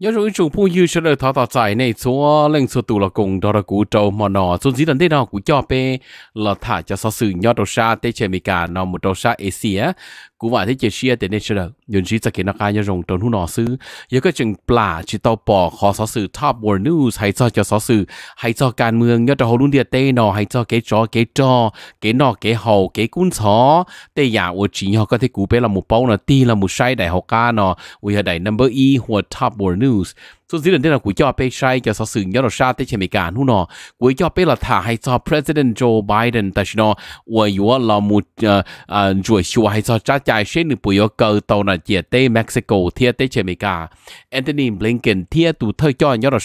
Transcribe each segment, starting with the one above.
nhớ rồi chủ phu như sẽ được thọ thọ giải này số lên số tụ là cùng đó là cú trâu mà nó số gì đến nào cú cho pe là thả cho so sự nhớ đầu xa tây chế mỹ cả nó một đầu xa asia cú vải thấy chơi chia tiền nên chưa được nhưng chỉ sẽ kiện nó cái nhớ rồng trốn hú nọ xứ nhớ cái chỉ tao bỏ khó xó sự top world news hay cho cho xó sự hay cho can mương nhớ cho hồ luôn hay cho cái chó cái cho cái nọ cái hầu cái cún chó tê giả ô chỉ họ có cú bé là một bao là ti là một sai đại học ca nọ ui ở đại number e hoặc top world news so dĩ thế là của cho pe cho sự nhớ là sa tế chế cho là thả hay cho president Joe Biden ta xin nó và yếu là một ờ, ờ, rồi xua hay cho trả trái sẽ được bùi cơ tàu là chế tế Mexico thiệt tế Anthony Blinken thiệt tụ thời cho nhớ là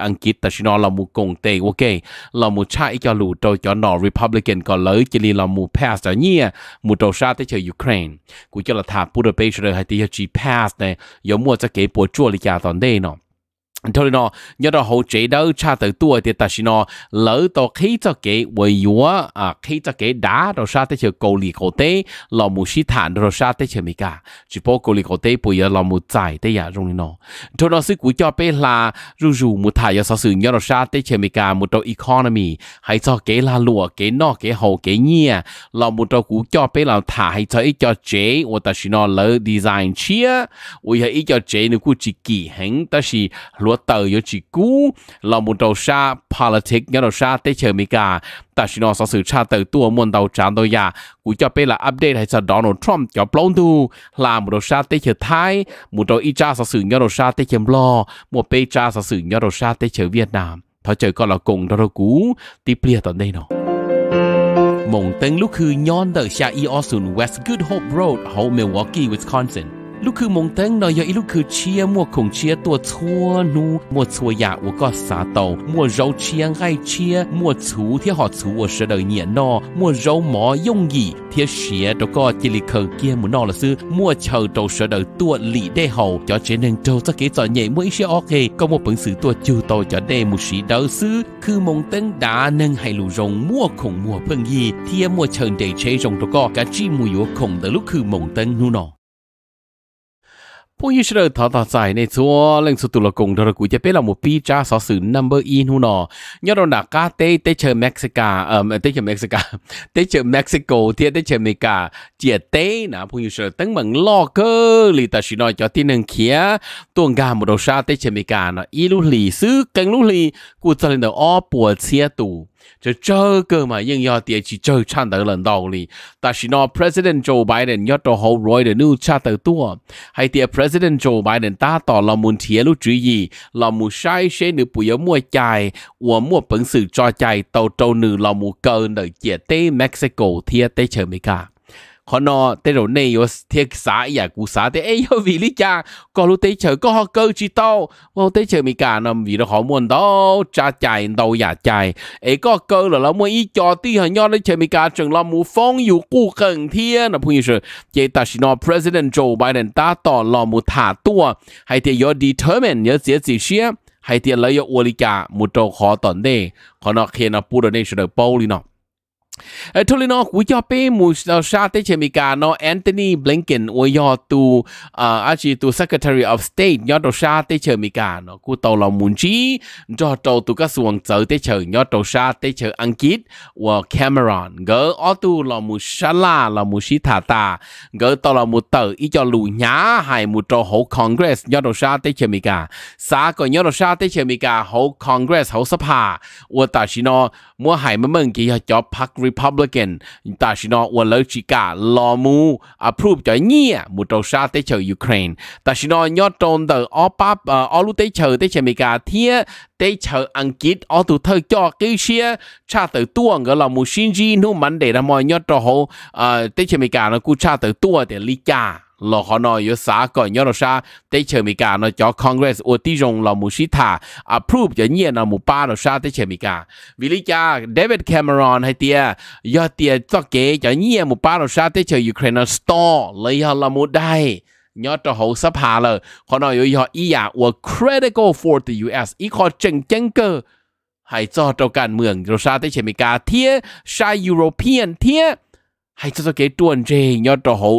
Anh ta xin nó là một công tế ok là một trái cho lũ cho nó Republican có lợi chỉ là một pass cho nhia một trâu sa tế Ukraine của cho là thả Budapest rồi hay tiêu chí pass này yếu mua cho cái bộ chua lý toàn đây nọ thôi nó nhớ đó hỗ trợ đâu cha từ tuổi thì ta xin nó lỡ to khí cho cái với yếu à khí cho cái đá rồi sa tới chờ cầu li cầu tế là mu sĩ thản rồi sa tới chờ mi cả chỉ bỏ cầu li cầu tế bây giờ là mu giải tới giờ à, trong nó thôi nó sức của cho bé là ru ru mu thả giờ sau sự nhớ rồi sa tới chờ mi cả một đầu economy hay cho cái là lụa cái nọ cái hậu cái nhia là một đầu của cho bé là thả hay cho ít cho chế và ta xin nó lỡ design chia và hay ít cho chế nữa cũng chỉ kỳ hứng ta xin lúa chúa tờ yếu chỉ cú là một đầu xa politics nhớ đầu xa tế chờ mỹ cả ta chỉ nói sau sự tra tờ tua muôn đầu trán đôi nhà cú cho biết là update hay sau Donald Trump cho blown tu là một đầu xa tế chờ Thái một đầu y cha sau sự nhớ đầu xa tế chờ lo một bê cha sau sự nhớ đầu xa tế chờ Việt Nam thôi trời con là cùng đó đâu cú tiếp lia tận đây nọ. mong tên lúc hư nhon tờ xa Eosun West Good Wisconsin. ลูกคือมงเต้งนอยอีลูกคือเชียมัวคงเชียตัวชัวนูมัวชัวยา我ก็สาโตมัวเราเชียงไอเชียมัวชูที่หอชู我是的เนี่ยนอมัวเราหมอ用意ที่เสียตัวก็จิลิเคเกียมุนอละซื้อมัวเชอตัว是的ตัวหลีได้หอจอเจนึงโจสกิจอเย่มัวเชียออกเกก็มัวปึงสือตัวจูโตจอได้มุสีเดอซื้อคือมงเต้งดานึงให้ลูรงมัวคงมัวเพิ่งยีเที่ยมัวเชิญเดเชรงตัวก็กะจี้มัวอยู่คงแต่ลูกคือมงเต้งนูนอ不一时的他他在那做，人是多了工作的估计别了么比加少是 number in 乎喏，你到哪家得得去 Mexico，呃，得去 Mexico，得去 Mexico，得得去美加，这得那朋友说等门老哥里头是那叫天能看，多干么多啥得去美加呢，一路历史跟路里，估计人的阿婆切多。这这个嘛，应要提起最惨的人道理。但是呢，President Joe Biden 要到好耐的努差得多，还提 President Joe Biden 打到了门铁路主义，了木晒晒你不要莫ใจ，我莫本事抓ใจ，到到你了木跟的也对 Mexico 贴对全美加。คนอเตโรเนียสเทียสาอยากกูสาแต่เอ้ยวีลิจาก็รู้เตเชยก็ฮกเกิดจิตโตว่าเตเชยมีการนำวิลขอมวนโตจะใจเโาอยากใจเอ้ก็เกิดแล้วเมื่ออีจอตี้หันยอดเตเฉยมีการจึงเรามูฟงอยู่กู้เกิงเทียนนะพูดอย่างเช่นเจตาชินอประธานโจไบเดนตาต่อเรามูถาตัวให้เตียอดีเทอร์เมนเยอะเสียสิเชียให้เตยเลยออุลิกามุดโตขอตอนเด้คนอเคนอปูดเนเชิงโปลีเนาะ Thôi nó quý cho bé mù sa tế chế cả nó Anthony Blinken quý cho tu à tu Secretary of State nhớ đầu sa tế chế cả nó cú tàu là muốn chi cho tu các xuồng chở tế chế nhớ đầu sa Anh Kít và Cameron gỡ ở tu là mù sa la là mù sĩ ta gỡ tàu là mù tờ ý cho lù nhá hay mù cho hậu Congress nhớ đầu sa tế chế cả sa còn nhớ đầu sa tế chế cả hậu Congress hậu sắp ta chỉ mua hải mà mừng chỉ cho Park Republican ta chỉ nói quân lợi chỉ cả lo mu approve cho nhia à, một trâu sa tới chờ Ukraine ta chỉ nói nhớ trôn từ ở bắp ở ờ, lúc tới chờ tới chờ Mỹ cả thế tới chờ Anh Quốc ở tụ thơ cho cái xe cha từ tua ngỡ là một sinh viên nó mạnh để làm mọi nhớ trâu hồ tới chờ Mỹ cả nó cũng cha từ tua để lý cha ลอขอนอยสาก่อนยอนชาได้เชิญมีการนจอคอนเกรสอวติรงลอมูชิตาอัพรูปจะเงียนมูป้านชาได้เชิญมีการวิลิจาเดวิดแคมรอนให้เตียยอเตียจอกเกจะเงียมูป้านชาได้เชิญยูเครนสตอเลยฮอลมูได้ ยอดจะหสภาเลยขอนอยยออีอยาว่า critical for the U.S. อีขอเจงเจงเกอร์ให้จอดจการเมืองรัสเซียเชมิกาเทียชายยุโรเปียนเทีย hay hay cái cái nhớ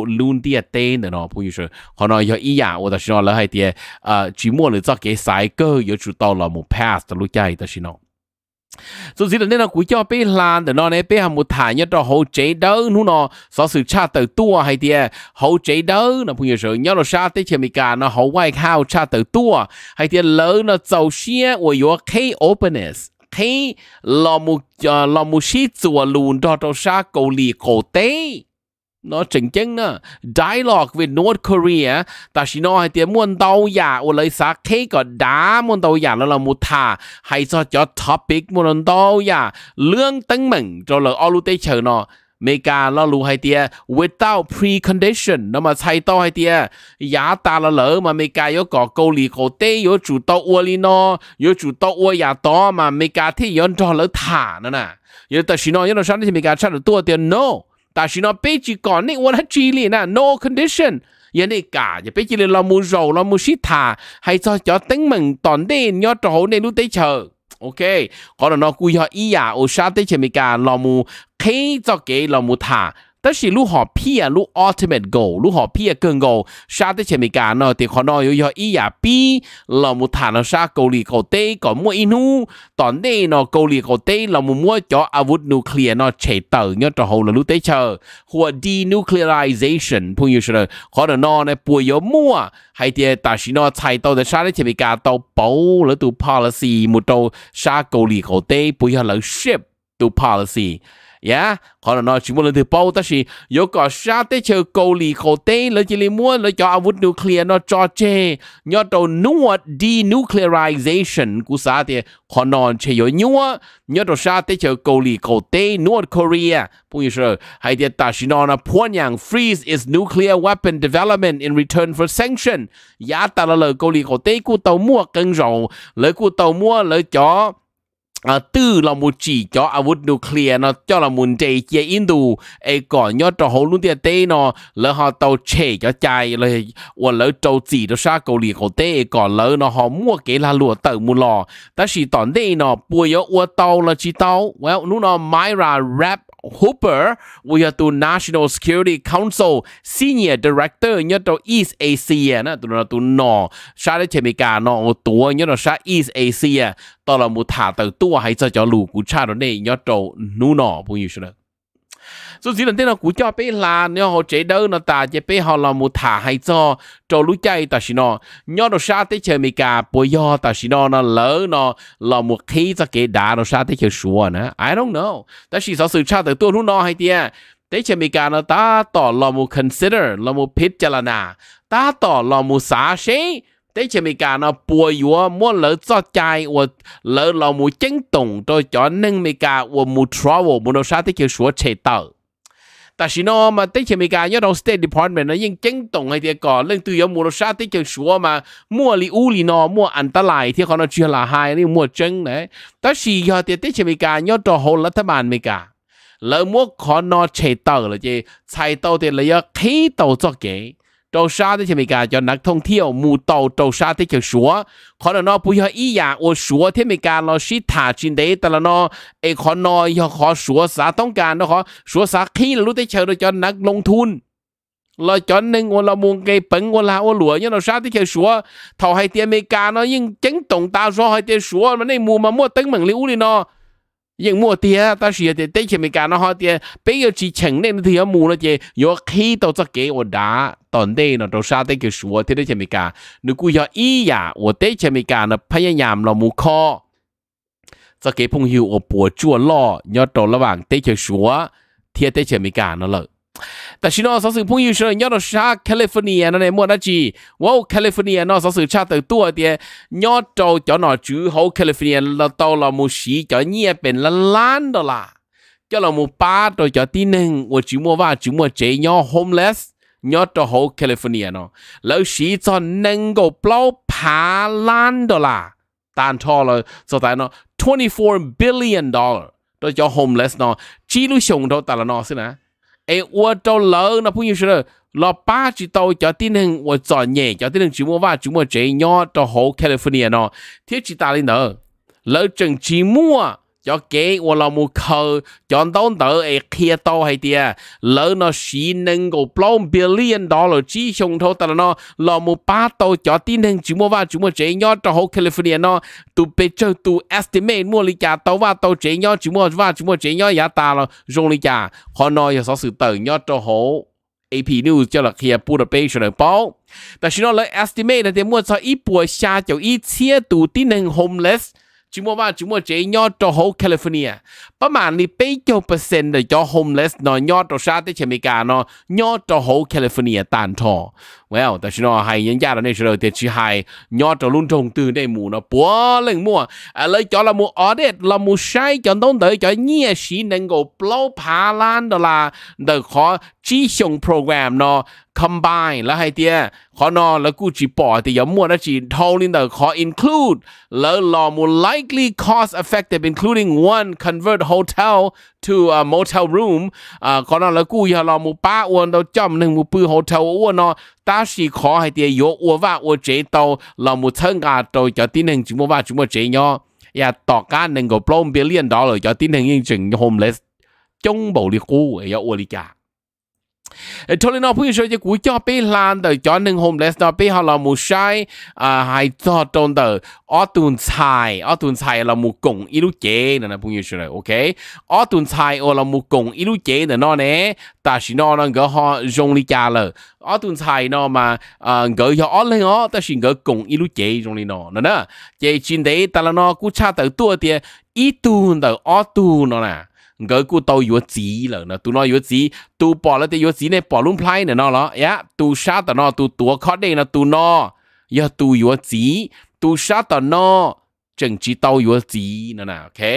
luôn đi à à, tên nó như họ họ nói dạ, nói tôi xin ờ, chỉ muốn sai chú tao là một pass tôi chạy xin 的路家的是呢。dù gì là nên là cuối cho bé lan để nó này bé một thải nhất đó hậu chế đỡ nó nó so sự cha từ tua hay tiề hậu chế đỡ nó bây như sự nhớ là cha tới chemi cả nó hậu ngoại khao cha từ tua hay tiề lớn nó giàu xe của your k openness thấy lò mù ờ, lò mù xí chùa lùn đó đâu xa cầu lì cổ tế nó chỉnh chân nè dialogue với North Korea ta chỉ nói hai tiếng muốn đâu giả ở lấy xã khi có đá muốn đâu giả nó là một thả hay cho cho topic muốn đâu giả lương Tăng mừng cho là all tế chờ nó 美加老路海啲 without precondition，那么菜刀海啲也打了楼嘛，美加有搞高里高低，有主到窝里喏，有主到窝也多嘛，美加睇有找了塔呢呢，有但是呢，有上啲美加差得多点 no，但是呢，被住講呢，我喺住里呢 no condition。yên đi cả giờ bây giờ là mua rầu là mua xít thà hay cho cho tính mình toàn đi nhớ trổ nên lúc tới chờ OK，可能我估下伊呀，我晓得前面噶老母，肯做给老母他。但是如何比啊，如 ultimate goal，如何比啊更 goal，啥的前面讲呢，对可能有要一呀比，那么谈了啥高里高低，搞么一努，但内呢高里高低，那么么叫啊 wood nuclear 呢，切到要之后了，如得 chờ，或 denuclearization，朋友说了，可能呢呢不要么，还得但是呢，猜到的啥的前面讲到保了都 policy，么到啥高里高低，不要了 ship 都 policy。呀，可能 nói chỉ muốn lên từ bao ta chỉ có cả sa tế chờ cầu lì chỉ muốn lấy cho avut nuclear nó cho chê nhớ đầu nuốt denuclearization của sa tế họ nói chỉ có nhớ nhớ đầu sa tế chờ cầu lì cầu tế North Korea bây hay thì ta chỉ nói là Pyongyang freeze its nuclear weapon development in return for sanction giá ta là lời cầu lì cầu tàu mua cân rộng lời của tàu mua lời cho à, từ là một chỉ cho à vút nuclear nó cho là muốn chế chế Indo ấy có nhớ cho hồ luôn tiền tê nó lỡ họ tàu chế cho chạy là và lỡ trâu chỉ cho sa cầu lì cầu tê có lỡ nó họ mua cái là lụa tờ mua lò ta chỉ tòn tê nó bùi yếu ua tàu là chỉ tàu well nu nó ra rap Hooper, we are to National Security Council Senior Director nhớ to East Asia nè, tụi nó tụi nó sa đấy chỉ bị cả nó tụi nhớ nó sa East Asia, tao là một thả từ tua hay cho cho lùi của cha đó này nhớ to nu nọ bao nhiêu số so chỉ lần thế là cũng cho bé là nếu họ chế đâu nó ta chế bé họ là một thả hay cho trâu lũ chay ta xin nó nhớ nó xa tới chơi mì cà bò yo ta xin nó nó lỡ nó là một khí cho cái đá nó xa tới chơi sủa nữa I don't know ta chỉ sợ sự cha từ tôi nó hay tia tế chơi mì cà nó ta tỏ là một consider là một pitch chả là nà ta tỏ là một xa xí thế chỉ mình cả nó bùa yếu mua lỡ cho chai và lỡ là một chính tổng cho cho nên mình cả và một travel một đồ sát thế chỉ số chế tạo ta chỉ nó mà tới khi mình cả nhớ đâu State Department nó nhưng chính tổng hay thì có lên từ yếu mua đồ sát tới chừng số mà mua li u li nó mua ăn ta lại thì còn nó chưa là hai đi mua chân đấy ta chỉ giờ thì tới khi mình cả nhớ cho hồ là thằng bạn mình cả lỡ mua khó nó chạy tờ là gì chạy tờ thì là khí tàu cho cái 周沙的前面个叫那通跳木到周沙的就说，可能呢不要一样，我说前面个老师他进的，但了呢，哎可能要好说啥东干的好，说啥黑路的桥的叫那农村。là cho nên ngồi là muốn cái bẩn ngồi là ô lúa nhưng nó sao thì chơi súa thầu hay tiền mấy ca nó nhưng tránh tổng ta do hay tiền súa mà này mù mà mua tính bằng liễu đi nó ยังมัวเตี้ยตาเสียเตี้ยเต้ยเขียนไม่การนะฮะเตี้ยเปี้ยจีเฉิงเนี่ยเตี้ยมูนะเตี้ยยกขี้ตัวจะเก๋อด่าตอนเด้เนาะตัวชาติเกี่ยวสัวเตี้ยเขียนไม่การนึกกอยออีอย่าว่าเตี้ยเขียนไม่การนะพยายามเรามูคอจะเก๋พงหิวอปวดจั่วล่อยอดตัวระหว่างเต้ยเขียวสัวเตี้ยเต้ยเขียนไม่การนั่นแหละแต่ชิโนสอสื่อพุ่งยูเชยยอดชาแคลิฟอร์เนียนั่นเองมัวนะจีว่าแคลิฟอร์เนียนอสอสื่อชาตัวตัวเดียยอดโจจอหนอจื้อเขาแคลิฟอร์เนียเราโตเรามูชีจอเงียเป็นล้านล้านดอลลาร์จอเรามูป้าตัวจอที่หนึ่งว่าจื้อมัวว่าจื้อมัวเจยอโฮมเลสยอดโจเขาแคลิฟอร์เนียนอแล้วชีจอนหนึ่งก็เปล่าผาล้านดอลลาร์ตานทอเราสุดท้ายเนาะ24 billion dollar ตัวจอโฮมเลสเนาะจีรู้ชงเราแต่ละนอสินะ ai ua trâu lỡ nó cũng như thế lo ba chỉ tàu cho tin hình và giỏ nhẹ cho tin hình chỉ mua và chỉ mua chế nhỏ cho hồ California nó thiết chỉ ta lên đó lỡ chỉ mua cho kế và là một khờ chọn đón tờ ở kia to hay tia lỡ nó chỉ nâng cổ plom billion dollar chỉ trong thâu ta nó là một ba tàu cho tin hình chú mua và chú mua chế nhỏ trong hồ California nó tụ bê chơi tụ estimate mua lý cả tàu và tàu chế nhỏ chú mua và chú mua chế nhỏ giá ta là dùng lý cả họ nói là sáu sự tờ nhỏ trong hồ AP News cho là kia bê 叫了些不的被选了包，但是呢，来 estimate là cho cho ít ít xa tin hình homeless。chúng mua ba chúng mua chế nhau cho hậu California bất mà ni bây giờ percent là cho homeless nó nhau cho sao tới Mỹ cả nó nhau cho hậu California tàn thọ well ta chỉ nó hay nhân gia là này rồi thì chỉ hay nhỏ trở luôn trong từ đây mù nó bỏ lên mua à lấy cho là mua audit là mua sai cho đông tới cho nhẹ sĩ nên go blow phá lan đó là được khó chi dùng program nó combine là hay tia khó nó là cứ chỉ bỏ thì giống mua nó chỉ thâu lên được khó include lỡ lò mua likely cost effective including one convert hotel to a motel room à khó nó là cứ giờ lò mua ba uôn đâu chậm nên mua bự hotel uôn nó 但是可系啲有我话我知道，老母亲啊，到就啲人全部话全部这样，也大家能够 blow billion dollar 就啲人已经 homeless，中部的股也有我理解。ทลินอพูดช่วยจะกูจ่อไปลานแต่จ่อหนึ่งโฮมเลสต่อไปฮาลามูใช้อ่าหายจ่อตรงเตอออตุนชายออตุนชายเรามูกงอีลูเจนั่นนะพูดช่วยโอเค ออตุนชายโอเรามูกงอีลูเจนั่นนอเน่แต่ชินอนั่นก็ฮอจงลิกาเลย ออตุนชายนอมาอ่าเกยออเลยอ๋อแต่ชินก็กงอีลูเจจงลินอนั่นนะเจชินเดแต่ละนอกูชาแต่ตัวเตียอีตูนแต่ออตูนนั่นนะ gỡ cụ tàu yếu chỉ lờ nó tu nó yếu chỉ tu bỏ là thì yếu chỉ này bỏ luôn phai nữa nó lọ á dạ, tu sát tao nó tu tua khó đây là tu nó giờ dạ, tu yếu chỉ tu sát tao nó chừng chỉ tàu yếu chỉ nữa nè ok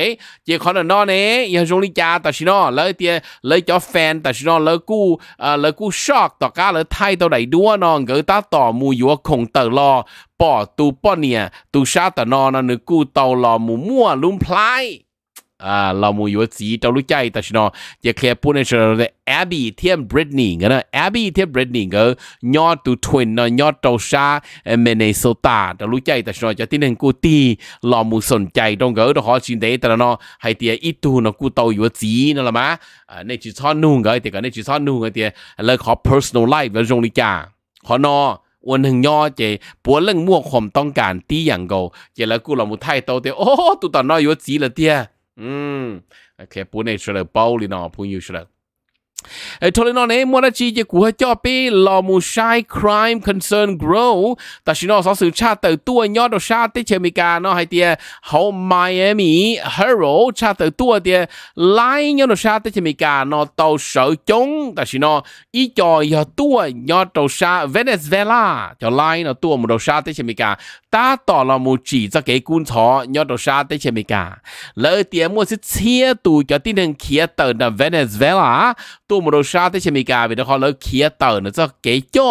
chỉ khó là nó nè giờ dùng đi cha tao xin nó lấy tiền lấy cho fan tao xin nó lấy cụ à, lấy cụ shock tao cá lấy thay tao đầy đua nó gỡ ta tỏ mù yếu khổng tờ lo bỏ tu bỏ nè tu sát tao nó nó nửa cụ tàu lò mù mua luôn phai 啊，老母有自己找路家，但是呢，也看不能说的 Abby 天 Britney，个呢 Abby 天 Britney 个鸟都吞呢，鸟都杀，呃，Minnesota 找路家，但是呢，就天天顾地老母สนใจตรงก็ต้องขอชินเดแต่เนาะให้เตียอีตูเนาะกูโตอยู่จีนั่นละมะอ่าในจีซ่อนนู่งก็เตียก็ในจีซ่อนนู่งก็เตียเลยขอ personal life แล้วจงลิกาขอนอวันหนึ่งย่อเจปวดเรื่องมั่วคมต้องการตีอย่างเกาเจแล้วกูเรามุไทยโตเตียโอ้ตุตอนน้อยอยู่จีละเตีย嗯，还开国内去了，包里呢，朋友去了。cho nên nó này mua là chỉ cái của lò mù sai crime concern grow ta chỉ nó sự cha từ tua nhỏ đồ cha tới chơi mica nó hay tia hậu Miami Herald cha từ tua tia lái nhỏ đồ cha tới chơi mica nó tàu sợ chống ta chỉ nó ý cho giờ tua nhỏ đồ cha Venezuela cho lái nó tua một đồ cha tới chơi ta tỏ là một chỉ cho cái cuốn thọ nhỏ đồ cha tới chơi mica lỡ tia mua sẽ chia cho tin thằng kia từ Venezuela ตัวมโนชาติเชมิกาวิดเขาเลิกเคียเตอร์นะจะเก๋จ้อ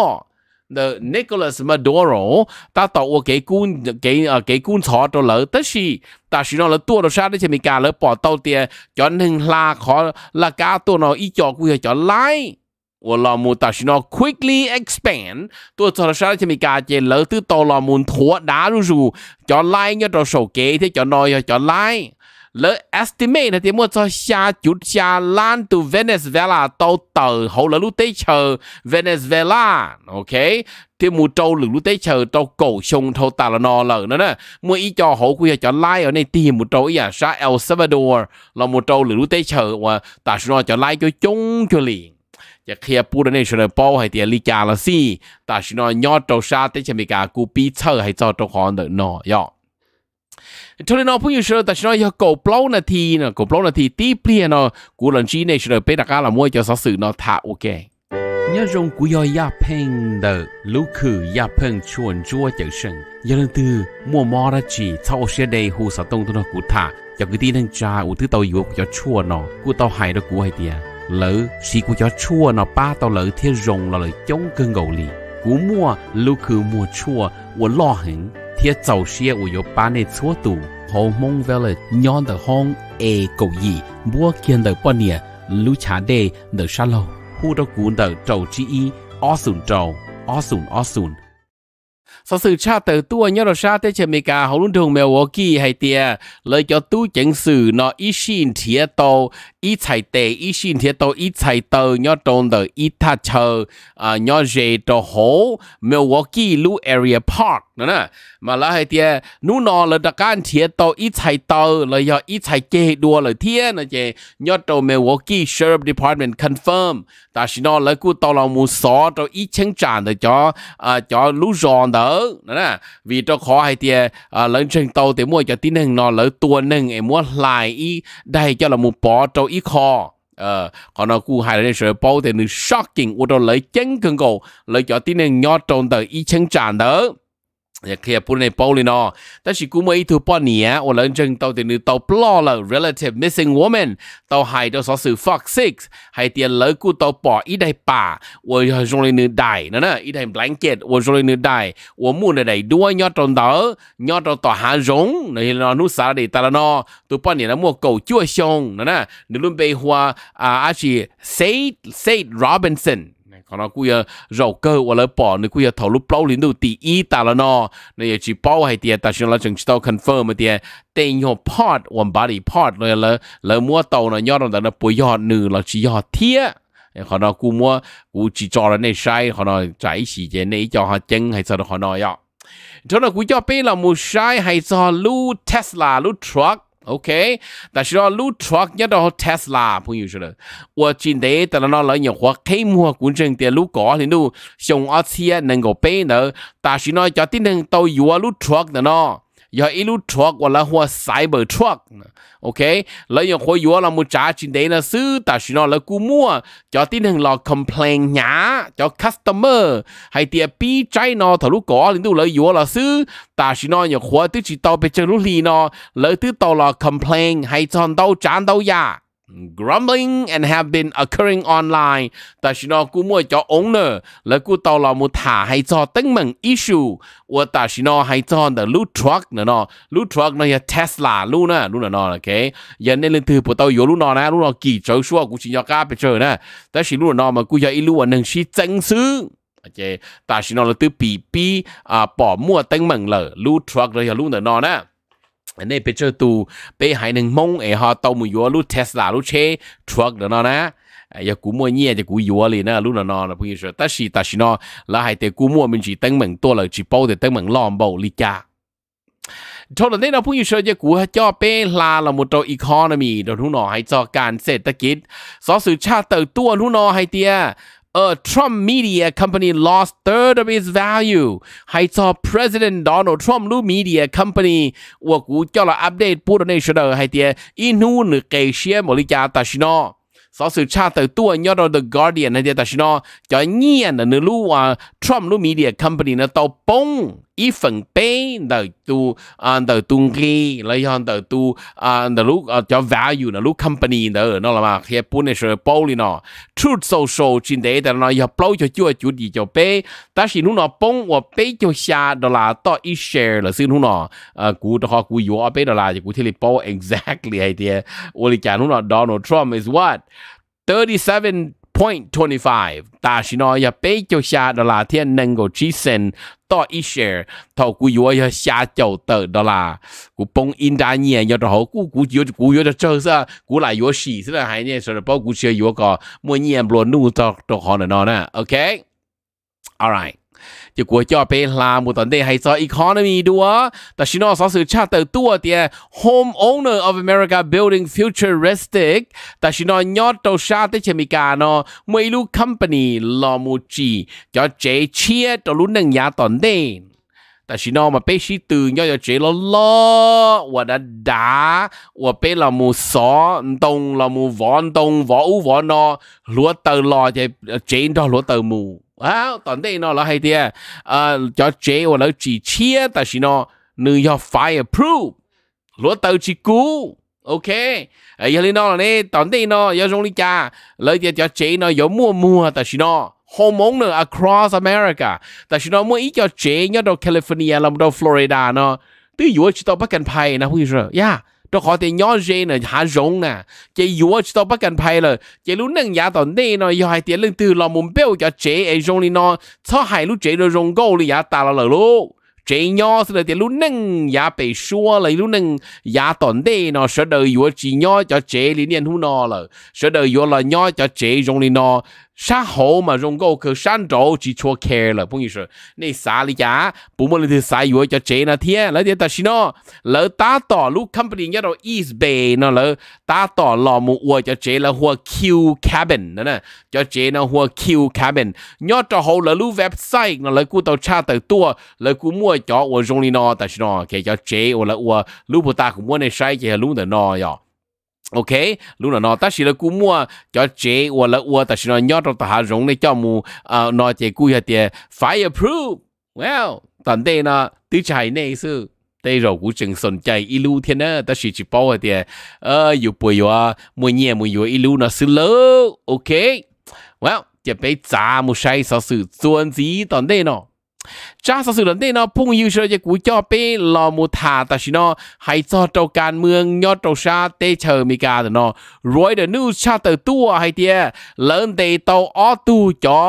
The Nicholas Maduro ta tàu cái cun cái ờ, cái cún chó đó lỡ tất gì ta chỉ nói là tua đó sát đấy chỉ mình cả lỡ bỏ tàu tiền cho nên là khó là cá tua nó ít cho quy cho lái và là chỉ nói quickly expand tua cho chỉ mình cả chỉ lỡ từ tàu là muốn thua đá rồi cho lái nhớ cho sầu kế thế cho nói cho lái lỡ estimate là thì mua cho xa chút xa lan từ Venezuela tàu tờ hậu là lúc tế chờ Venezuela ok thì mua trâu lửa lúc tế chờ trâu cổ sông thâu tà là nò lỡ nữa nè mua ý cho hậu quý cho lai ở đây tìm mua trâu ý à xa El Salvador là mua trâu lửa lúc tế chờ và ta sẽ cho lai cho chung cho liền จะเคลียร์ปูดในชนปอให้เตียลิกาละสิแต่ชินอยอดโตชาติเชมิกากูปีเชอร์ให้จอดตรงคอนเดนอยอ cho nên nó cũng như sơ ta chỉ nói giờ cổ plau là thì nè cầu plau là thì tiếp liền nó của lần chi này sơ bé đặt ra là mua cho sự nó thả ok nhớ rong của do ya peng de lũ khử ya peng chuan chua chữ sừng giờ lần từ mua mò ra chỉ sau xe đây hù sa tông tôi nó của thả cho cái tin đang cha u tư tàu yếu cho chua nó của tàu hay nó của hay tiệt lỡ xí của cho chua nó ba tàu lỡ thiên rong là lời chống cơn gầu lì của mua lũ khử mua chua của lo hình thiệt trâu 贴早些我有把那错度，好梦为了娘的红诶狗衣，我见的半年，路查的的沙漏，呼的古的周之一，二顺周，二顺二顺。sau sự cha từ tua nhớ là cha tới chơi mì cà hậu luôn thường mèo kỳ hay tia lời cho tu chẳng sử, nó ít xin thiệt tô ít chạy tệ ít xin thiệt tô ít chạy tờ nhớ trôn tờ ít tha chờ à nhớ về trò hồ mèo kỳ lu area park nữa nè mà là hay tiề nú nọ là đặc can thiệt tàu ít chạy tàu là do ít chạy chế đua là thiệt nè chị nhớ tàu Milwaukee Sheriff Department confirm ta xin nó là cú tàu là mù sọ tàu ít chân tràn để cho à cho lú giòn đỡ nè vì tàu khó hay tiề à lớn chân tàu thì mua cho tí nâng nọ lỡ tua nâng em mua lại ý đây cho là mù bỏ tàu ít khó ờ còn nó cú hai là sợi bao thì nó shocking ô tô lấy chân cần cầu lấy cho tí nâng nhớ tàu tàu ít chân tràn đỡ 也可以不能暴力咯。但是估摸一头半年，我认真到底你到不了了，relative missing woman 到海到所是 fox six，海点了股到把一代八，我用了你代，那那一代 blanket 我用了你代，我木的代多要到到要到到海中，那些那努啥的达了喏，都半年了莫够就凶，那那你论白话啊，阿是 Sate Sate Robinson。nó cũng giờ rau cơ và lỡ bỏ nữa cũng giờ thầu lúc bao liền đầu tỷ ý ta là nó này ờ, chỉ bao hay tiền ta xin là chẳng tao confirm mà tiền tên nhỏ part one body part rồi là là mua tàu nó nhỏ rồi là bồi nhỏ nữ là chỉ nhỏ thiệt họ nói cú mua cú chỉ cho là này sai họ nói trái xì chế này cho họ chân hay sao họ nói ạ ờ. cho nó cú cho biết là mua sai hay sao lu Tesla lu truck OK，但是咯，路 truck 一到 Tesla 朋友说了，我今天在那了用或开幕工程的路高的路，上阿车能够背呢，但是呢，家庭能到有啊路 truck 的呢。giờ ilu truck hoặc là hoa cyber truck ok lấy những khối yếu là một trả trên đấy là sư ta chỉ nó là cú mua cho tin hàng lò complain nhá cho customer hay tiệp pi trái nó thằng lúc có đến đâu lấy yếu là sư ta chỉ nó những khối tức chỉ tao bị chơi lúc lì nó lấy tức tao là complain hay chọn tao chán tao ya grumbling and have been occurring online. Ta chỉ nó cũng mua cho ông nè, là cũng tao là một thả hay cho tính mình issue. Và ta chỉ nó hay cho the lũ truck nè nó, lũ truck nó là Tesla lũ nè, lũ nè nó là cái. Giờ nên lên từ bộ tao yếu lũ nó nè, lũ nó kỳ trở xuống cũng chỉ nhỏ cá bây giờ nè. Ta chỉ lũ nó mà cũng giờ ít lũ nâng sĩ chân xứ. Ok, ta chỉ nó là từ bì bì à bỏ mua tính mình lỡ lũ truck rồi lũ nè nó nè. นี่ไปเจอตูไปหายหนึ่งมงเอฮอตอมยัวลูเทสลาลูเชทรัคเดนอนะอย่ากูมัวเนี่ยจะกูยัวเลยนะลูนนอนนะพวกนี้เชื่อแต่สิแต่สิเนาะแล้วหายแต่กูมัวมันจีตั้งเหมือนตัวเลยจีเป้าแต่ตั้งเหมือนล้อมเบาลิจ้าทอนนี้เราพูดอยู่เชื่อจะกูจ่อเป้ลาเราหมดตัวอีคอนมีเราทุนอให้จ่อการเศรษฐกิจสอสื่อชาติเติบตัวทุนอให้เตีย a Trump media company lost third of its value. I saw President Donald Trump lu media company wa ku cho la update pu ne shada hai tie inu ne ke shie mo li cha ta shino. So sự cha từ tua nhớ đâu The Guardian này ta shino cho nhiên là nữ lu wa Trump lu media company nó tàu bông 一份杯的都啊的东西，然后的都啊的路啊叫 value 的路 company 的，那了嘛，也不能是包里呢。Truth social 今天的呢要包就就就地就杯，但是侬呢帮我杯就下的啦，到一 share 了，所以侬呢呃股的话股有啊杯的啦，就股体里包 exactly 一点，我里讲侬呢 Donald Trump is what thirty seven 0.25 ta chỉ nói ya bé cho xa đó là thiên nâng của chỉ sen to ít share thầu cú yếu ya xa chầu tờ đó là cú bông in đa nhẹ ya đó cú cú yếu cú yếu đó chơi sa cú lại yếu xì thế là hai nè rồi bao cú chơi yếu có mua nhẹ luôn nu cho cho họ nó nè ok alright 就国家被拉木等等还说 economy 多，但是呢，说是差得多的 homeowner of America building futuristic，但是呢，要到啥的前面干呢？每路 company 拉木几，叫这切到路能压等等。但是呢，我被是 từ nhỏ giờ chỉ lo lo, và đã đá, bé là mù xó, tông là mù vón tông võ u võ no, lúa tờ lò chạy trên đó lúa tờ mù. 啊，但係呢，落係啲啊，誒，就借我攞住車，但是呢，你要 fireproof，攞到去估，OK，誒，有啲呢，你但係呢，有種呢家，你哋就借呢，有 mua mua，但是呢。hormone nữa across America แต่ฉันว่าเมื่ออีกจะเจงก็ดอกแคลิฟอร์เนียลำดอกฟลอริดาเนาะที่อยู่ที่ตัวประกันภัยนะคุณผู้ชมย่า cho họ thì nhỏ dê nè hạ rộng nè chị yếu chỉ tao bắt cần phải là chị lúc nâng giá tao nê nó giờ hai tiền lên từ lo muốn béo cho chị ấy rộng đi nó cho hai lúc chị rồi rộng gấu đi giá ta là lời luôn chị nhỏ thì là tiền lúc nâng giá bị xua lại lúc nâng giá tao nê nó sợ đời yếu chỉ nhỏ cho chị liền niên hú nó là sợ đời yếu là nhỏ cho chị rộng đi nó 杀好嘛，用个去山州去做开了，不意思。你杀你家，不么你杀药就这那天，那天但是呢，老打到路 company 要到 East Bay 呢，老打到老母我就这了或 Q cabin 呢呢，就这呢或 Q cabin，要到好了路 website 呢，来古到查得多，来古么叫我用的呢，但是呢，给叫这我来我路不打古么呢，晒些路的呢呀。ok lúc nào nó ta chỉ là cú mua cho chế hoặc là ua ta chỉ là nhớ trong ta hạ rộng để cho mù à, nó chế cú hạt tiền fireproof well tận đây nó tứ chạy này sư đây rồi cú chừng sồn chạy ít lưu thiên á ta chỉ chỉ bảo hạt tiền ờ dù bùi yo mua nhẹ mua yếu, ít lưu nó sư lỡ ok well chỉ bị trả một sai sau sự chuẩn gì tận đây nó จ้าสื่อเหล่านี้เนาะพุ่งยูเชอร์จะกูจ่อเป้รอมูทาแต่ชิเนาะให้จอเจ้าการเมืองยอดเจ้าชาเตเชอร์มีการเนาะรวยเดอะนิวชาเตอร์ตัวให้เตียเลินเตโตออตูจ่อ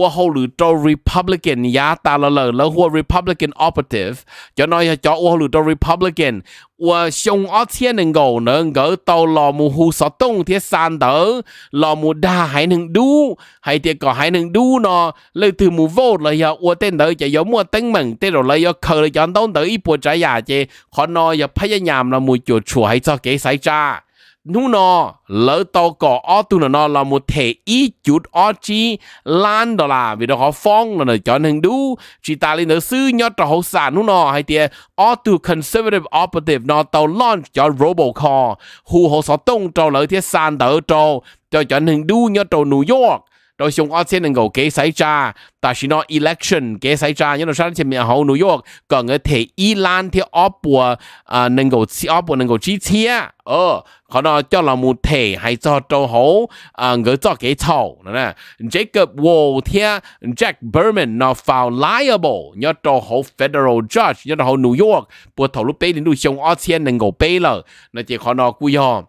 ว่าเขาหรือเจ้ารีพับลิกันยาตาละเลยแล้วหัวรีพับลิกันออปเปอร์ทีฟจะน้อยจะจ่อว่าหรือเจ้ารีพับลิกัน我上二千能够能够到老母湖所东天山头，老母大还能读，还得个还能读呢。那头母 vô 了呀，我等到就要么等门，等到了要靠了讲东头一波仔呀，这可能要拍一年了，母就出还做给谁渣。nu nó lỡ tàu cỏ ở tu nó là một thể ý chút ở chi lan đó là vì đó họ phong là nó cho nên đủ chỉ ta lên nó sư nhớ cho họ xả nu nó hay tiệt ở tu conservative operative nó tàu launch cho robocall hù họ sợ tung cho lỡ tiệt San đỡ cho cho cho nên đủ nhớ cho New York rồi xong ở trên ngầu kế sai cha ta chỉ nói election kế sai cha nhưng mà sau đó miền hậu New York còn người thể Iran thì ở bộ à nâng cầu chỉ ở bộ nâng cầu chỉ chia ờ họ nói cho là một thể hay cho châu hậu à người cho cái chầu nè Jacob Wall thì Jack Berman nó found liable nhớ cho hậu federal judge nhớ cho hậu New York bộ thầu lúc bấy đến lúc xong ở trên nâng cầu bấy rồi nó chỉ họ nói quy yom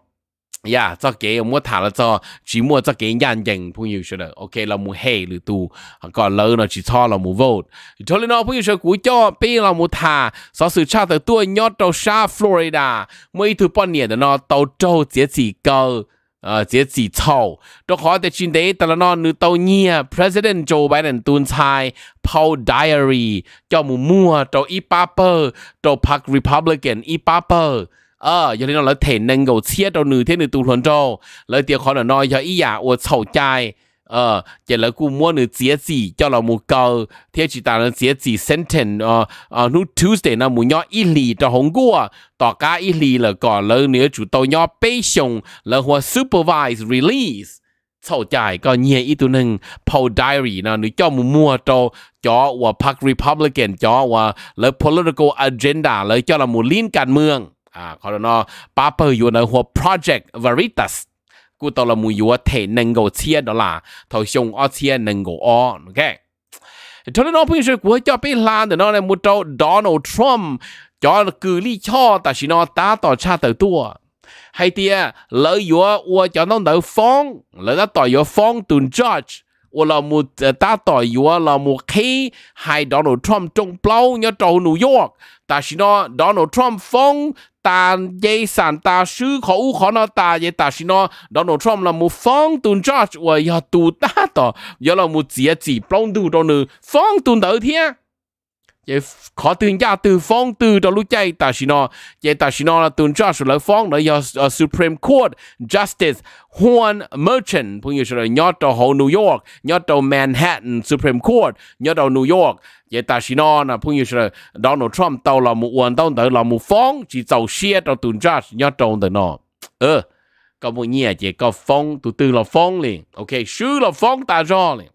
呀，这给我谈了这，寂寞这给眼睛朋友说的，OK，那么黑了都，个老了去炒了么 vote，后来呢朋友说股价变了么他，少数差的多要到沙 Florida，每头半年的呢到州自己搞。呃，这几操，都好在今天，但是呢，你到你 President Joe Biden 蹲菜 Paul Diary，叫么么，到一八八，到 Park Republican 一八八。ờ cho nên nó là thể năng cầu chia đâu nữ thế nữ tu luận đâu lời tiếc khó là nói cho ý giả à, của sầu ờ chỉ là cú mua nữ chia gì cho là một câu thế chỉ ta là chia gì sentence ờ ờ nu Tuesday nó muốn nhỏ ít lì cho hồng cua tỏ cá ít lì là còn lời nữa chủ tàu nhỏ patient là hoa supervise release sầu trai có nhiều ít tu Paul diary nó nữ cho một mua cho cho và Park Republican cho và lời political agenda lời cho là một liên can mương 啊，可能咯，巴布有呢或 Project Veritas กูตอลมูยัวเทนึงกูเชียดอลาทอชงออเชียนึงกูออโอเคทอนนอพี่ช่วยกูจะไปลานเดนอในมุตโตดอนัลด์ทรัมป์จอกือลี่ช่อแต่ชินอตาต่อชาติตัวให้เตียเลยยัวอัวจะต้องเดาฟ้องแล้วต่อยัวฟ้องตุนจอร์จอัวเรามูตาต่อยัวเรามูคีให้ดอนัลด์ทรัมป์จงเปล่าเนี่ยโจนิวยอร์กแต่ชินอดอนัลด์ทรัมป์ฟ้อง ta dây sản ta sư khẩu khó nó ta dây ta xin nó Donald Trump là một phong tuần George và giờ tù ta tỏ giờ là một chỉ chỉ plong tù đó nữa phong tuần tới thiên vậy khó gia từ phong từ đó lúc chạy ta chỉ nó ta chỉ là tuần tra sự phong đó do Supreme Court Justice Juan Merchant cũng như là nhớ đầu New York nhớ đầu Manhattan Supreme Court nhớ đầu New York vậy ta chỉ là cũng như là Donald Trump tàu là một quan tàu tới phong chỉ tàu xe tàu tuần tra nhớ đầu tới nó ờ có một nhà chỉ có phong tụ tư là phong liền ok sứ là phong ta rõ liền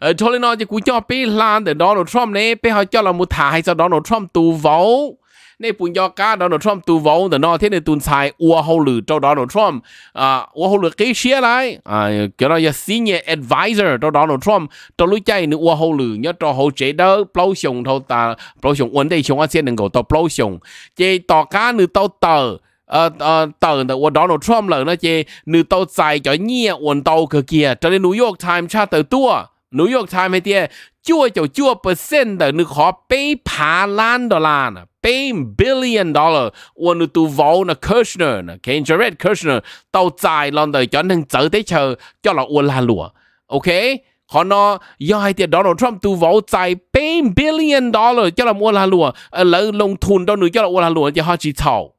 Ờ, cho nên nói cho cú cho bé lan để Donald Trump này bé họ cho là một thả hay cho Donald Trump tù vấu nên bùn do cá Donald Trump tù vấu để nó thế này tuần xài ua hậu lử cho Donald Trump à ua hậu lử cái xe lại à kiểu là giờ senior advisor cho Donald Trump cho lúc chạy nữa ua hậu lử nhớ cho hậu chế đó bao sùng thâu ta bao sùng vấn đề chúng ta sẽ đừng có tao bao sùng chế tao cá nữa tao tờ ờ, tờ tờ của Donald Trump là nó chế nữ tàu xài cho nhẹ quần tàu cơ kia cho nên New York Times tra tờ tua New York Times hay tia chua chầu chua percent đó nữ khó bay phá lan đô la nè billion dollar ôn tu vô nè Kushner nè Ken Jared Kushner tàu dài lon đời cho nên trở chờ cho là ôn la lùa ok họ nó do hai Donald Trump tu vỗ tài bảy billion dollar cho là mua là lùa ở lỡ thun đâu nữa cho là mua là lùa cho họ chỉ thầu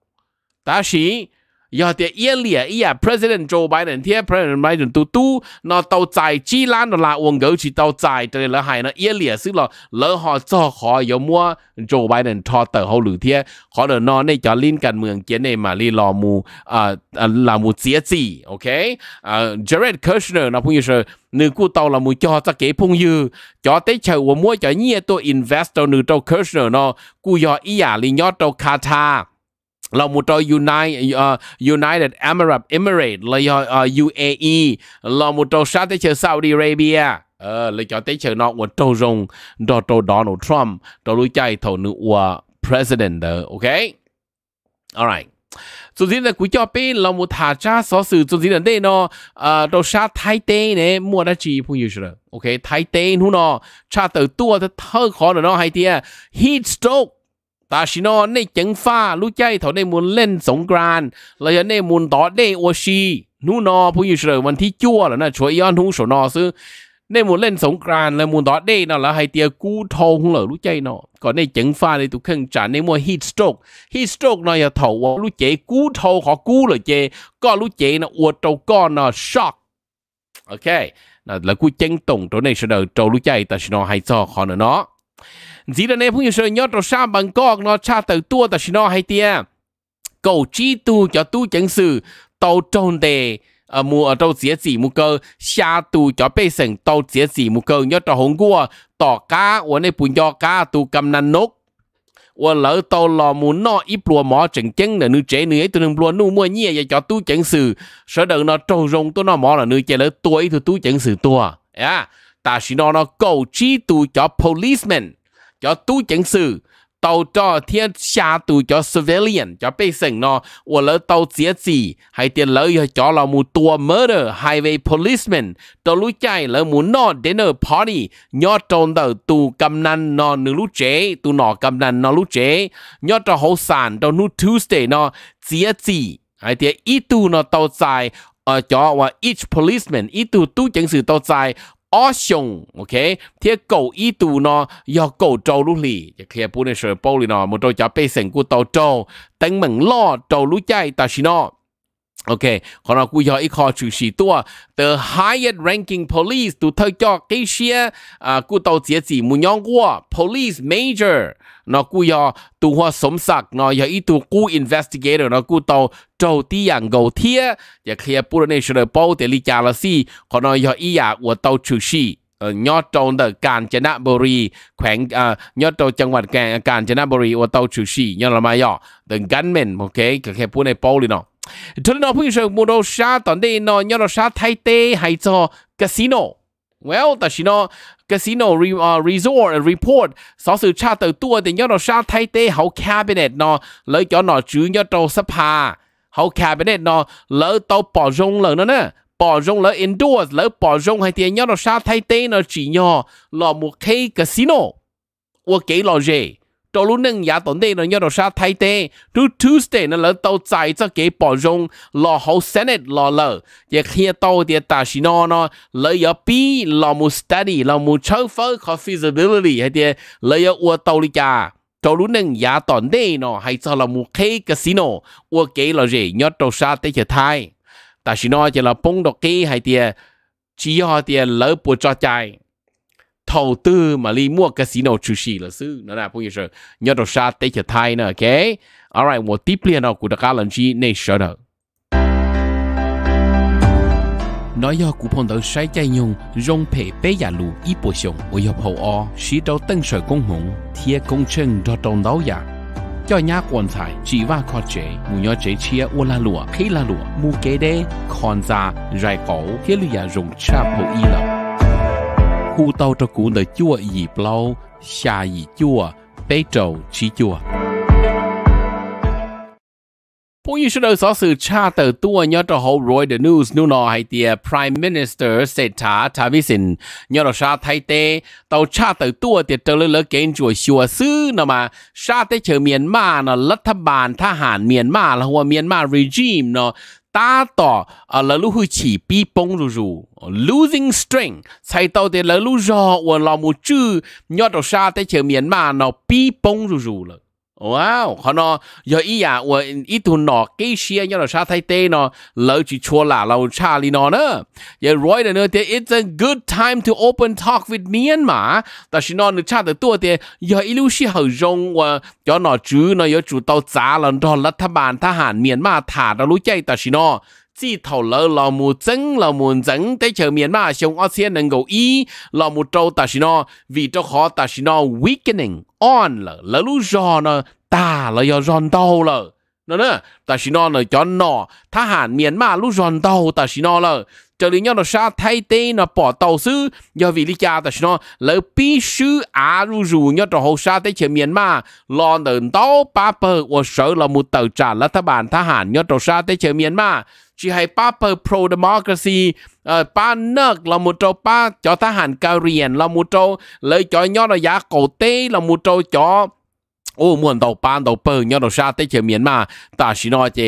ta sĩ giờ thì yên lìa iya president Joe Biden thì president Biden tu tu nó tàu tài chi lan nó là uống gấu chỉ tàu tài cho là hay nó yên lìa xí là lỡ họ cho họ yếu mua Joe Biden thọ tờ hậu lử thì họ được nó này cho liên cận mường chiến này mà li lò mù à, à là mù chia gì ok à, Jared Kushner nó cũng như thế nữ cụ tàu là mù cho cho kế phong như cho tới chờ uống mua cho nhiều tôi investor nữ tàu Kushner nó cụ ý iya à, liên nhót tàu Qatar là một trò United, uh, United Arab Emirates là ờ, ờ, uh, UAE là một trò sát tới chơi Saudi Arabia ờ là cho tới chơi nó một trò rồng đó trò Donald Trump trò lui chạy thổ nữ của president đó ok alright dù gì là quý cho biết là một thả cha xó sự dù gì là đây nó đồ xa thái tế nè mua đã chỉ phong yếu rồi ok thái tế nó cha tự tua thật thơ khó nữa nó hay tia à, heat stroke ta chỉ nó nay chẳng pha lúc chơi thầu nay muốn lên sống gran là giờ nay muốn tỏ đây ô xì nu nó bây giờ rồi mình thi chua là nó chuối yon hung sổ nó sư nên muốn lên sống gran là muốn tỏ đây nó là hai tia cú thâu hung lở lúc chơi nó còn nay chẳng pha này tụi khăn trả nên mua heat stroke heat stroke nó là thầu lúc chơi cú thâu khó cú là chơi. có lúc chơi nó uột trâu con nó shock ok là là cú chân tổng chỗ này sẽ đợi trâu lúc chơi ta sẽ nó hay cho khó nữa nó dĩ là nên phung yêu sơ nhớ trâu sa bằng cọc nó cha tự tua ta xin nó hay tia cầu chi tu cho tu chẳng sự tàu trôn đề ở ờ, mùa ở đâu dĩa gì mù cơ xa tu cho bê sừng tàu dĩa gì mù cơ nhớ trâu hồng gua tỏ cá ở nơi bùn do cá tu cầm năn nốt và lỡ tàu lò muốn nó ít lùa mỏ chẳng chân là nữ trẻ nữ ấy tôi đừng lùa nu mua nhẹ và cho tu chẳng sự sợ đừng nó trâu rồng tôi nó mỏ là nữ trẻ lỡ tuổi tu chẳng sự tua à ta chỉ nó nó cầu chi tu cho policeman cho tu chính sự tàu cho thiên xa tù cho civilian cho bê sinh nó và lỡ tàu giết gì hay tiền lỡ cho là một tua murder highway policeman tàu lũ chạy lỡ muốn nó đến party nhớ trôn tàu tù cầm năn nó nữ lũ chế tù nó cầm năn nó lũ chế nhớ cho hậu sản tàu nụ tuesday nó giết gì hay tiền ít tù nó tàu dài ờ, cho và each policeman ít tù tu chính sự tàu dài ở xong ok thì cậu ý tù nó do cậu trâu lúc lì dạ thì khi bố này sửa bố lì nó một trâu chả bê sừng của tàu trâu tính mình lo trâu lúc chạy ta xin nó โอเคขอเรากูยออีกคอชูชสีตัว the highest ranking police ตัวเธอจอเกเชียอ่ากูตัวเสียสีมุนยองกัว police major นอกูยอตัวหัวสมศักดิ์นอยออีตัวกู investigator นอกูตัวโจที่อย่างเกาเทีย อย่าเคลียร์ปุรเนชเชอร์โปเตลิจาลาซีขอนอยออีอยากอวดตัวชูชอียอดโจงเดการจนบุรีแขวงยอดโจจังหวัดแกงการจนบุรีอวดตัวชูชสียอนละมายอ the gunman โอเคก็แค่พูดในโปเลยเนาะ cho nên nó bây giờ mua đồ xa tận đây nó nhớ nó xa thay tế hay cho casino well ta chỉ nó casino re, uh, resort report sau sự tra tờ tua thì nhớ nó xa thay tê hậu cabinet nó lấy cho nó chữ nhớ trâu spa hậu cabinet nó lỡ tàu bỏ rong lỡ nữa nè bỏ rong lỡ indoors lỡ bỏ rong hay thì nhớ nó xa thay tế nó chỉ nhỏ là một cái casino gì? trò lúc nưng giá tổn đề nó nhớ đồ xa thay tê trú Tuesday nó lỡ tàu chạy cho kế bỏ rung lò hậu Senate lò lỡ và khi tàu thì ta xí nó nó lỡ yếu bí lò mù study lò mù châu phơ có feasibility hay thì lỡ yếu ua tàu lý chà trò lúc nưng giá tổn đề nó hay cho lò mù khê casino ua kế lò rể nhớ đồ xa tê chờ thai ta xí nó chỉ là bông đồ kế hay thì chỉ họ thì lỡ bùa cho chạy thầu tư mà đi mua casino chủ sĩ là sư nó là như giờ nhớ đồ sa tế cho thay nữa ok alright một tiếp liền nào của đặc lần chi này sợ đâu nói do cụ phong tử sai chạy nhung rong phê bé giả lù ít bộ sông ở hiệp hậu o sĩ đầu tân sở công hùng thiê công chân đo đồng đấu giả cho nhà quan tài chỉ và khó chế mù nhỏ chế chia ô la lụa khi la lụa mù kế đê con già rải cổ thiết lụa dùng cha bộ y lộc khu tàu cho cụ nợ chua dịp lâu, xa dịp chua, bế trầu trí chua. Bố như đời sở sự cha tờ tua nhớ cho hậu rồi the news nu nọ hay tìa Prime Minister sẽ thả thả vi sinh nhớ cho xa thay tê tàu cha tờ tua tìa trở lỡ lỡ kênh chùa xùa sư nọ mà xa tê chờ Myanmar ma nọ lất thập bàn tha hàn miền là hoa Myanmar regime nọ 打到啊，老路会起比崩如如，losing string，才到的老路绕我老母猪，要到啥在前面嘛，那比崩如如了。Wow, họ nó giờ ý ya, à, và ít tụ nó cái xe nhau là sao thay tê nó lỡ chỉ chua là lâu cha li nó nữa. Giờ rồi nữa thì it's a good time to open talk with Myanmar. Ta xin nó nữa cha được tua thì giờ ý lưu xí hậu rong và cho nó chú nó giờ chủ tàu giá là đó là thà bàn thà hàn Myanmar thả ra lũ chạy ta xin nó chỉ thầu lỡ lò mù chân lò mù dẫn tới chờ miền mà xong ở xe nâng gầu ý lò mù trâu ta xin nó vì cho khó ta xin nó weakening on lỡ lỡ lũ giò nó ta lỡ do giòn đau lỡ nó nữa ta chỉ nó là cho nó thà hẳn miền mà lúc giòn tàu ta chỉ nó là cho lý nhau nó xa thay tê nó bỏ tàu sư do vì lý cha ta chỉ nó lỡ bí sư á ru rù nhau trò hồ xa tới chuyện miền mà lo đừng tàu ba bờ và sợ là một tàu trả là thà bản thà hẳn nhau trò xa tới chuyện miền mà chỉ hay ba bờ pro democracy ba ờ, nước là một trâu ba cho thà hẳn cao riêng là một trâu lỡ cho nhau nó giá là một trâu cho โอ้มวนเตาปานเตาเปิงยอดชาติเชียเมียนมาแต่ชินอเจ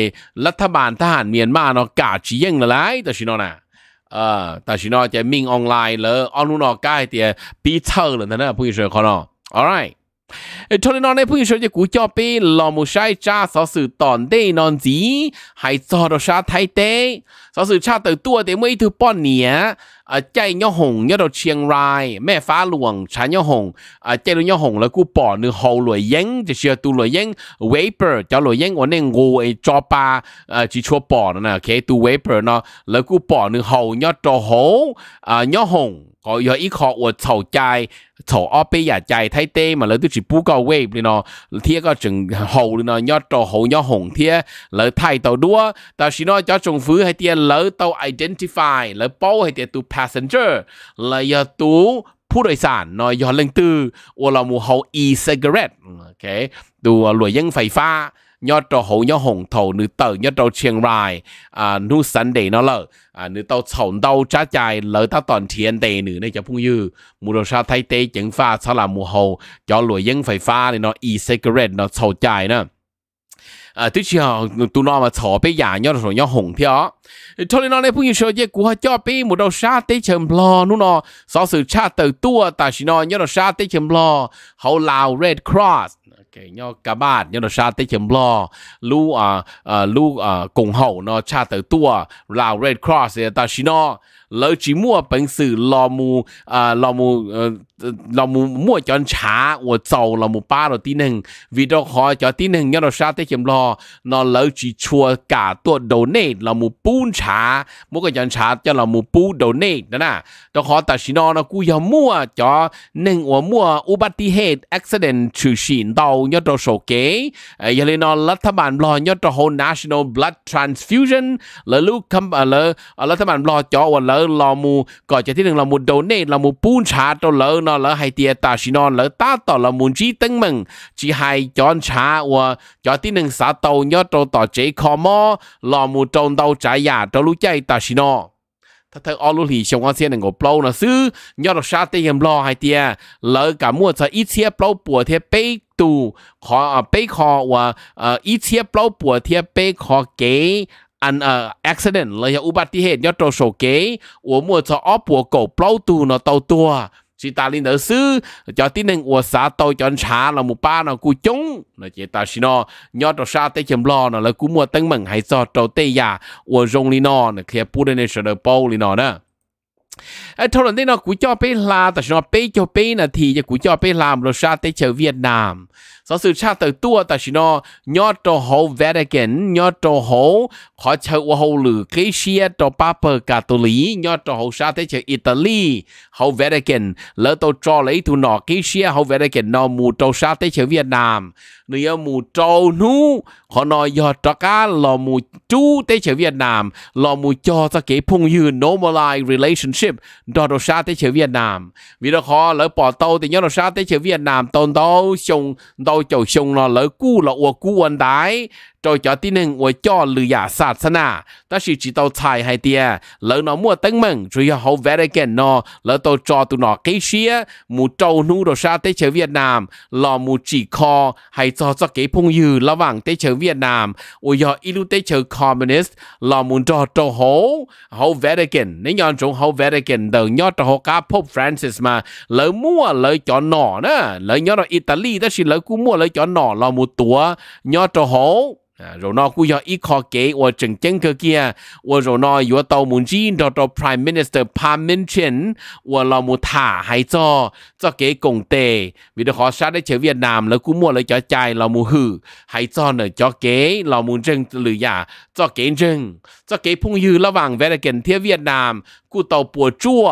รัฐบาลทหารเมียนมาเนาะกาจียังละไรแต่ชินอน่ะเออแต่ชินอเจมิงออนไลน์เลยออนุนอกากเตียปีเตอร์เลยนะผู้ช่วยเขาเนาะ alright cho nên nó này bây giờ cụ cho bé lò một sai cha sở sự tòn đây non gì hay cho đồ sa thay tế sở sự cha từ tua để mấy thứ bọn nhé à chạy nhau hồng nhau đồ chiang rai mẹ phá luồng cha nhau hồng à chạy luôn nhau hồng là cụ bỏ nửa hậu lối yến chỉ sửa tu lối yến vapor cho lối yến ổn nên ngô ấy cho ba à chỉ cho bỏ nè cái tu vapor nó là cụ bỏ nửa hậu nhau đồ hậu à nhau hồng có giờ ít khó của thầu chạy thầu ở bây giờ chạy thay tê mà lấy tôi chỉ bù cao wave đi nó thiệt có chừng hậu đi nó nhớ trò hậu nhớ hồng thiệt lấy thay tàu đua tao chỉ nói cho trong phứ hay tiền lấy tàu identify lấy bao hay tiền tu passenger lấy giờ tu ผู้โดยสารนอยยอนเล่งตื้อว่าเราหมู่เฮา e cigarette โอเคตัวหลวยยังไฟฟ้า nhớ trò hậu nhớ hồng thầu nữ tờ nhớ trò chiang rai à nu sẵn để nó lỡ à nữ tàu sầu đau trả chạy lỡ ta toàn thiên đề nữ này cho phung dư mù đồ sa thay tê chứng pha sao là mù hầu cho lùi dân phải pha này nó e-cigarette nó sầu chạy nữa à tức là tu nó mà thọ bé già nhớ rồi nhớ hùng thế cho nên nó này phung như sơ chế của cho bé một đầu sa tế chầm lo nó nó so sự cha tờ tua ta chỉ nó nhớ là sa tế chầm lo hậu lao red cross cái nhau cả bạn nhau nó xa tới chấm lo lu à à lu à cùng hậu nó cha tới tua lào red cross ta xin nó lỡ chỉ mua bằng sự lo mù à lo mù ờ, 老母莫叫查，我走老母巴了啲人，为到好叫啲人要到沙啲咁咯，那老只错 cả ตัว đầu nê là một bún trà mỗi cái dân cho là một bún đầu nê đó nè đó ta xin nó cú giờ mua cho nên 我 mua u bắt đi accident trừ xin đầu nhớ cho số kế giờ lát thằng lo nhớ cho hồ national blood transfusion là lúc cầm là lát thằng lo cho và lỡ là một gọi cho tí đừng là một đầu nê là một bún trà cho lỡ nó lỡ hay tiền ta chỉ nó lỡ ta tỏ là muốn chỉ tính mình chỉ hay chọn trà và cho tí nâng xã tàu nhớ trâu tỏ chế khó mò lò mù trông tàu trái giả trâu lũ chạy ta xin nó thật thật ở lũ thì xong anh xem ngồi bao nó xứ nhớ được sao tiền lo hay tiền lỡ cả mua cho ít xe bao bùa thế bê tù khó à, bê khó và ít xe bao bùa thế bê khó kế an uh, accident เลยอุบัติเหตุยอดตัวโศกเก๋หัวมัวจะอ้อปัวกบเปล่าตูนอเตาตัว chỉ ta linh đầu sư cho tin nên ủa xã tôi cho anh xã là một ba là cú chống là chỉ ta xin nó nhớ cho sa tây chấm lo là cú mua tăng mừng hay cho trâu tây già ủa rong linh nó là kia bù đến sở đầu bao linh nó đó à, thôi lần nó cú cho bé la ta xin nó bé cho bé là thì cho cú cho bé làm rồi sa tây chờ Việt Nam sau sự cha từ tua ta chỉ nó nhớ cho hậu Vatican nhớ cho hậu họ chơi qua hậu lử cái xe cho Papa Catholic nhớ cho hậu sa thế chơi Italy hậu Vatican lỡ tôi cho lấy tụi nọ cái xe hậu Vatican nó mù cho sa thế chơi Việt Nam nếu mù trâu nu họ nói giờ cho cá lò mù chú thế chơi Việt Nam lò mù cho ta cái phong như normalize relationship đó đồ sa thế chơi Việt Nam vì đó họ lỡ bỏ tàu thì nhớ đồ sa thế chơi Việt Nam tồn tàu xong sau chầu sông nó lỡ cú là ua cú anh đái cho cho tí nên với cho lừa giả ta chỉ chỉ tao xài hay lỡ nó mua tấn mừng rồi hậu vẽ đây kẹn nó lỡ tao cho tụi nó cái xía mù trâu nu đồ xa tới chơi Việt Nam lò mù chỉ kho hay cho cho cái phong dư lo vàng tới chơi Việt Nam ôi giờ ilu tới chơi communist lò mù cho trâu hổ hậu vẽ đây kẹn nếu nhon chúng hậu vẽ đây kẹn đầu nhon trâu hổ cá Pope Francis mà lỡ mua lỡ cho nọ nữa lỡ nhon ở Italy ta chỉ lỡ cú mua lỡ cho nọ lò mù tua nhon trâu hổ 啊，然后我要依靠给我整整个个，我然后要到目前到到 Prime Minister 潘明全，我老母他还做做给工地，为了好啥的去越南了，估摸了要จ่าย老母去，还做呢要给老母挣หรืออย่า做给挣，做给朋友ระหว่างเวลาเกินเที่ยวเวียดนามกูเต่าปัวจั่ว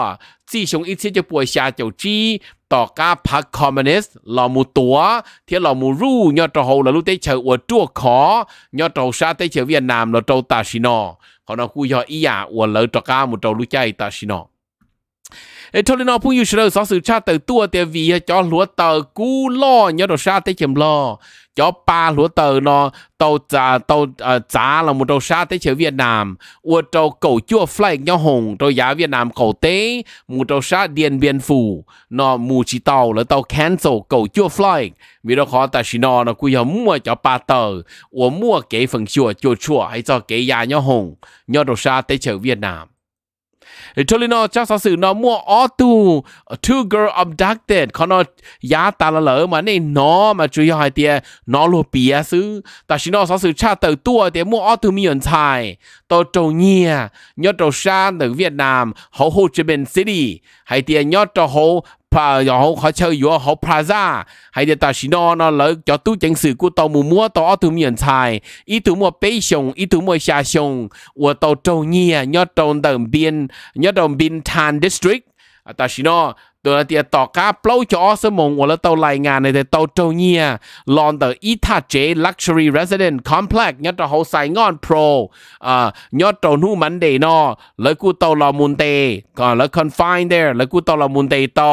จีชงอิเทจะปัวชาเจ้าจี้ต่อกาพรรคคอมมิวนิสต์หลอมูตัวเที่ยหลอมูรู้ยอดเราหลอลูเตเฉออวดจั่วขอยอดเราชาเตเฉอเวียดนามหลอเราตาชินอเขาเนาะกูยออียาอวดเลยต่อกามุเรารู้ใจตาชินอเทอร์นอผู้อยู่เชื่อสอสื่อชาติตัวเตียวีจอหลัวเตอกู้ล่อเนาะชาติเข็มล่อจอปลาหลัวเตอเนาะตจ่าตเอ่อจ้าเราหมดชาติเชื่อเวียดนามอวดเจ้าเก่าจั่วไฟเนาะหงตัวยาเวียดนามเก่าเต้หมดชาติเดียนเบียนฟูเนาะมูชิเตาแล้วเตาแคนโซเก่าจั่วไฟวิเราขอแต่ชินอเนาะกูอย่ามั่วจอปลาเตออวมั่วเก๋ฝังชั่วจั่วชั่วให้เจ้าเก๋ยาเนาะหงเนาะชาติเชื่อเวียดนาม cho nên nó chắc sao sự nó mua auto uh, two girl abducted còn nó giá ta là lỡ mà nên nó mà chú ý hỏi tiền à, nó luôn bia xứ ta chỉ nó sao sự cha tự tua tiền mua auto miền tài tôi trâu nhia nhớ trâu xa từ Việt Nam hậu hậu chế bên city hay tiền à, nhớ trâu hậu pa yo ho kha chơ yo ho plaza hay de ta shi no nó lỡ cho tu chẳng sự của tàu mù múa tàu tu miền tài ý tu mua bê sông ý tu mua xa sông của tàu trâu nhia nhớ trâu đồng ờ, biên nhớ đồng biên tan district ờ, ta shi no โดยเตียต่อกาเปล่าจอสมงวัลเตารายงานในแต่เตาเจ้าเนียลอนเตออีทาเจลักชัวรี่เรสเดนต์คอมเพล็กซ์ยอดเตาเฮาไซงอนโปรอ่ายอดเตาหนูมันเดนอแล้วกูเตาลอมุนเตก่อนแล้วคอนไฟน์เดอร์แล้วกูเตาลอมุนเตเตา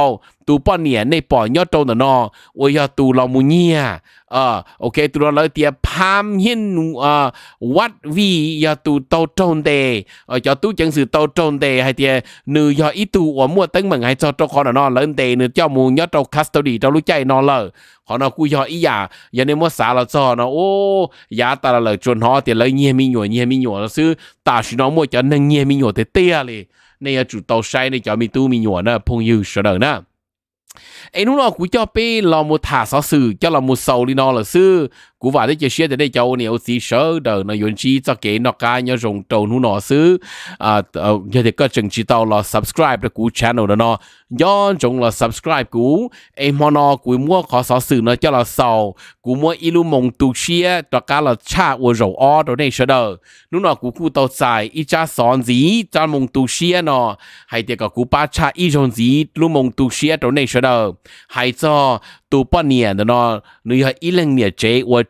tu bỏ nè này bỏ nhớ đâu nữa nó ôi giờ tu lo mu nhia à. ờ ok tu lo lời tiệp pham hiên ờ what vi giờ tu tàu trôn đề ờ cho tu chẳng sự tàu trôn đề hay tiệp nữ giờ ít tu ở mua tấn mừng hay cho cho con nó lớn đề nữa cho mu nhớ đâu custody đâu lúc chạy nó lờ họ nó cú giờ ý giả giờ nên mua xả là cho nó ô giá ta là lời chuẩn họ thì lời nhìa mi nhủa nhìa mi nhủa là sư ta chỉ nó mua cho nâng nhìa mi nhủa thế tia liền này ờ, chủ tàu sai này cho mi tu mi nhủa nó phong yêu sợ đời nữa ไอ้นู้นอกูจ่อเป้รอมุถาซอสื่อเจาอรอมุเซาลีนอหรือซื่อ cú vả đấy chỉ xe đây cháu nhiều xí sớ đờ nó yun chi cho cái nó cái nhớ dùng trâu nu nó xứ à ờ, nhớ thì có chừng chỉ tao là subscribe được cú channel đó nó do là subscribe cú em họ nó cú mua khó sở sự nó cho là sau cú mua ilu mong tu xe cho cả là cha của dầu o đó này sớ đờ nu nó cú cú tao xài ít cha sòn gì cha mong tu xe nó hay thì có cú ba cha ít sòn gì lu mong tu xe đó này sớ đờ hay cho tu bao đó nó nó yêu hai ít lần nhiêu chế và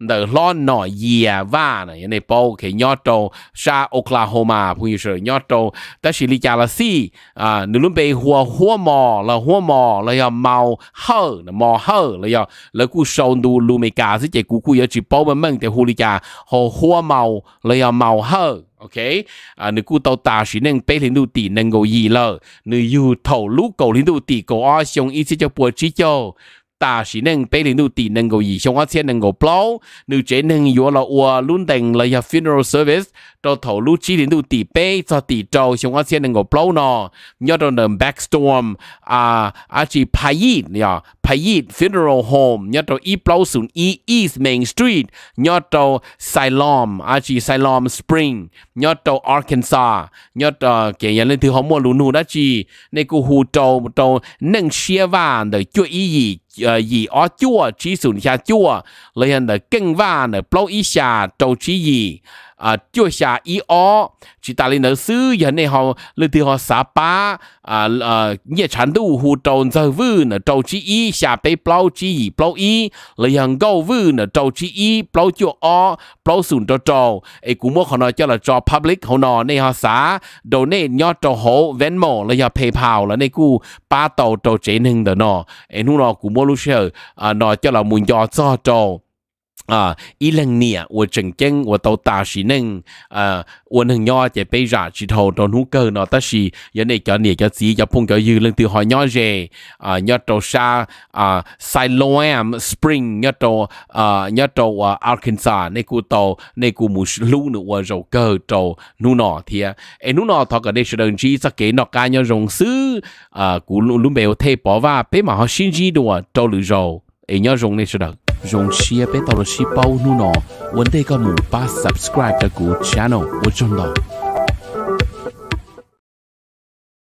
the lo no yia à va na ye ne po ke nyoto sha oklahoma pu yi shi nyoto ta shi li cha la si à, a nu lum be hua hua mo la hua mo la ya mau ho na mo ho la ya la ku shou du lu me ka si che ku ku ye chi po ma meng te hu li cha ho hua mau la ya mau ho ok à nếu cụ tàu ta chỉ nên bé lên đầu tỷ nên gò gì lờ nếu yêu thầu lũ cầu lên đầu tỷ cầu ở trong ít sẽ cho bùa chỉ cho ta chỉ nên bé lên nụ tì nên gò gì xong á nên gò bao nụ chế nên yếu là ua luôn đành là ya funeral service cho thầu lũ chỉ lên nụ tì bé cho tì trâu xong á nên gò bao nọ nhớ cho nên backstorm à à chỉ payit nhá payit funeral home nhớ cho e bao xuống e east main street nhớ cho Siloam à chỉ Siloam Spring nhớ cho Arkansas nhớ cho cái nhà lên thứ họ mua lũ nụ đó chỉ nên cô hù trâu trâu nâng xe vàng để chuỗi ý gì 呃以而做，技术下做，然后呢更晚呢包一下周期一。à chưa xả ý ó chỉ ta lên ở xứ giờ này họ lên thì họ xả ba à à nhẹ chán đủ hồ tròn giờ vư nè trâu chỉ ý xả bê bao chỉ bao ý lấy hàng gấu vư nè trâu chỉ ý bao chưa ó bao sùn cho trâu ấy cũng muốn họ nói cho là cho public họ nói này họ xả đồ này nhớ trâu họ vén mỏ lấy họ PayPal là này cú ba tàu trâu chế nâng đó nọ ấy nó cũng muốn lúc xưa à nói cho là muốn cho cho trâu 啊，一零年我整经我到大学呢，啊，我能 nhỏ chỉ bây giờ chỉ thầu trong hữu cơ nó tất sự giờ này cho này cho gì cho phong cho dư lên từ họ nhỏ gì à nhỏ trâu sa à Siloam Spring nhỏ trâu à nhỏ trâu à, Arkansas này cụ tàu này cụ mù lú nữa và rồi trâu nu nọ thì em à. nu nọ thọ cái đây sẽ đơn chỉ sẽ kể nó cả nhỏ rồng sứ à cụ lú bèo thay bỏ và bé mà họ xin gì đồ à, trâu lử rồi em nhỏ rồng này sẽ được 用 share 被到了细胞，努侬，万得个木巴 subscribe 到古 channel，我中到。